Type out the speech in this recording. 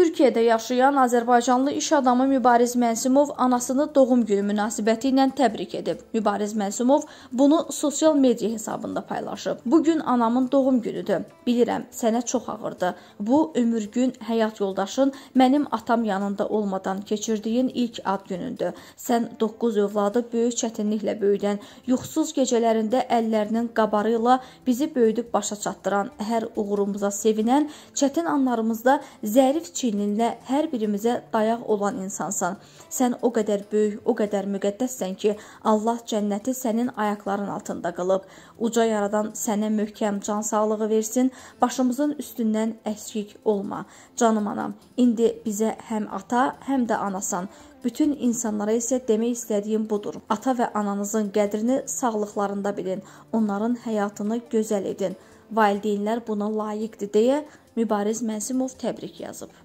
Türkiyədə yaşayan azərbaycanlı iş adamı Mübariz Mənsimov anasını doğum günü münasibəti ilə təbrik edib. Mübariz Mənsimov bunu sosial media hesabında paylaşıb. Bu gün anamın doğum günüdür. Bilirəm, sənə çox ağırdı. Bu ömür gün həyat yoldaşın mənim atam yanında olmadan keçirdiyin ilk ad günündür. Sən 9 övladı böyük çətinliklə böyüdən, yuxusuz gecələrində əllərinin qabarı ilə bizi böyüdüb başa çatdıran, hər uğurumuza sevinən, çətin anlarımızda zərif çiğ birliyinlə hər birimizə dayaq olan insansan. Sən o qədər böyük, o qədər müqəddəssən ki, Allah cənnəti sənin ayaqların altında qılıb. Uca yaradan sənə möhkəm can sağlığı versin. Başımızın üstündən əskik olma. Canım anam, indi bizə həm ata, həm də anasan. Bütün insanlara isə demək istədiyim budur. Ata və ananızın qədrini sağlıqlarında bilin. Onların həyatını gözəl edin. Valideynlər buna layiqdir deyə Mübariz Məsimov təbrik yazıb.